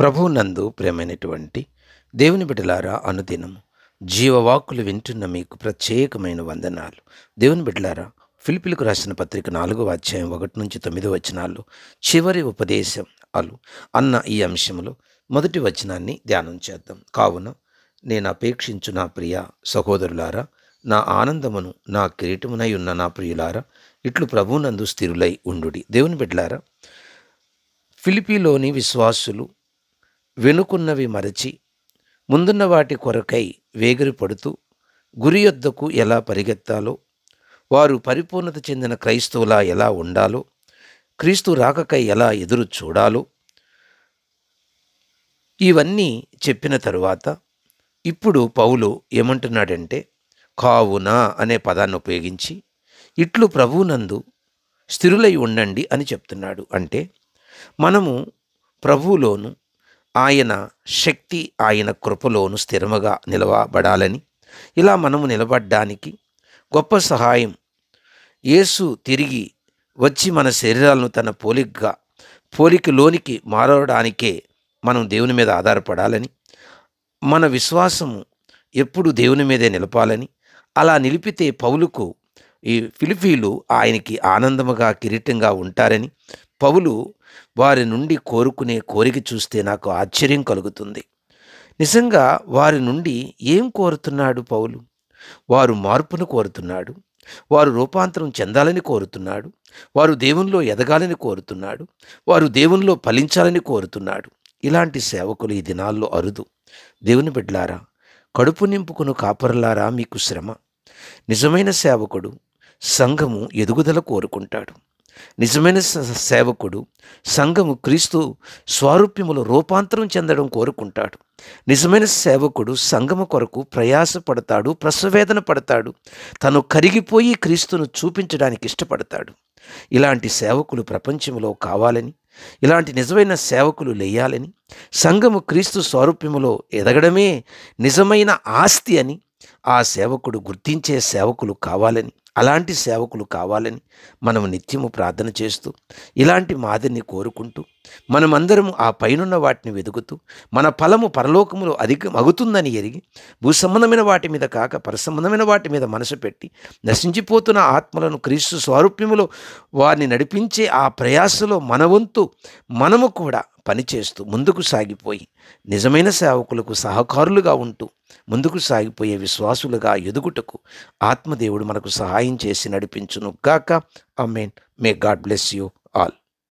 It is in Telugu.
ప్రభునందు ప్రేమైనటువంటి దేవుని బిడ్డలారా అనుదినము జీవవాక్కులు వింటున్న మీకు ప్రత్యేకమైన వందనాలు దేవుని బిడ్డలారా ఫిలిపిలకు రాసిన పత్రిక నాలుగవ అధ్యాయం ఒకటి నుంచి తొమ్మిది వచనాలు చివరి ఉపదేశం అలు అన్న ఈ అంశంలో మొదటి వచనాన్ని ధ్యానం చేద్దాం కావున నేను అపేక్షించు నా ప్రియ సహోదరులారా నా ఆనందమును నా కిరీటమునై ఉన్న నా ప్రియులారా ఇట్లు ప్రభునందు స్థిరులై ఉండుడి దేవుని బిడ్డలారా ఫిలిపిలోని విశ్వాసులు వెనుకున్నవి మరచి ముందున్న వాటి కొరకై వేగిరి పడుతూ గురి యొద్దకు ఎలా పరిగెత్తాలో వారు పరిపూర్ణత చెందిన క్రైస్తవులా ఎలా ఉండాలో క్రీస్తు రాకకై ఎలా ఎదురు చూడాలో ఇవన్నీ చెప్పిన తరువాత ఇప్పుడు పౌలు ఏమంటున్నాడంటే కావున అనే పదాన్ని ఉపయోగించి ఇట్లు ప్రభువునందు స్థిరులై ఉండండి అని చెప్తున్నాడు అంటే మనము ప్రభువులోను ఆయన శక్తి ఆయన కృపలోను స్థిరముగా నిలవబడాలని ఇలా మనము నిలబడ్డానికి గొప్ప సహాయం యేసు తిరిగి వచ్చి మన శరీరాలను తన పోలికగా పోలికలోనికి మారడానికే మనం దేవుని మీద ఆధారపడాలని మన విశ్వాసము ఎప్పుడు దేవుని మీదే నిలపాలని అలా నిలిపితే పౌలుకు ఈ ఫిలిఫీలు ఆయనకి ఆనందముగా కిరీటంగా ఉంటారని పౌలు వారి నుండి కోరుకునే కోరిక చూస్తే నాకు ఆశ్చర్యం కలుగుతుంది నిజంగా వారి నుండి ఏం కోరుతున్నాడు పౌలు వారు మార్పును కోరుతున్నాడు వారు రూపాంతరం చెందాలని కోరుతున్నాడు వారు దేవునిలో ఎదగాలని కోరుతున్నాడు వారు దేవునిలో ఫలించాలని కోరుతున్నాడు ఇలాంటి సేవకులు ఈ దినాల్లో అరుదు దేవుని బిడ్లారా కడుపు నింపుకును కాపరలారా మీకు శ్రమ నిజమైన సేవకుడు సంఘము ఎదుగుదల కోరుకుంటాడు నిజమైన సేవకుడు సంఘము క్రీస్తు స్వారూప్యములో రూపాంతరం చెందడం కోరుకుంటాడు నిజమైన సేవకుడు సంఘము కొరకు ప్రయాసపడతాడు ప్రసవేదన పడతాడు తను కరిగిపోయి క్రీస్తును చూపించడానికి ఇష్టపడతాడు ఇలాంటి సేవకులు ప్రపంచంలో కావాలని ఇలాంటి నిజమైన సేవకులు లేయాలని సంఘము క్రీస్తు స్వారూప్యములో ఎదగడమే నిజమైన ఆస్తి అని ఆ సేవకుడు గుర్తించే సేవకులు కావాలని అలాంటి సేవకులు కావాలని మనం నిత్యము ప్రార్థన చేస్తూ ఇలాంటి మాదిరిని కోరుకుంటూ మనమందరము ఆ పైనున్న వాటిని వెతుకుతూ మన ఫలము పరలోకములో అధిక అగుతుందని ఎరిగి భూసంబంధమైన వాటి మీద కాక పరసంబంధమైన వాటి మీద మనసు పెట్టి నశించిపోతున్న ఆత్మలను క్రీస్తు స్వారూప్యములో వారిని నడిపించే ఆ ప్రయాసలో మనవంతు మనము కూడా పనిచేస్తూ ముందుకు సాగిపోయి నిజమైన సేవకులకు సహకారులుగా ఉంటూ ముందుకు సాగిపోయే విశ్వాసులుగా ఎదుగుటకు ఆత్మదేవుడు మనకు సహాయం చేసి నడిపించును గాక amen may God bless you all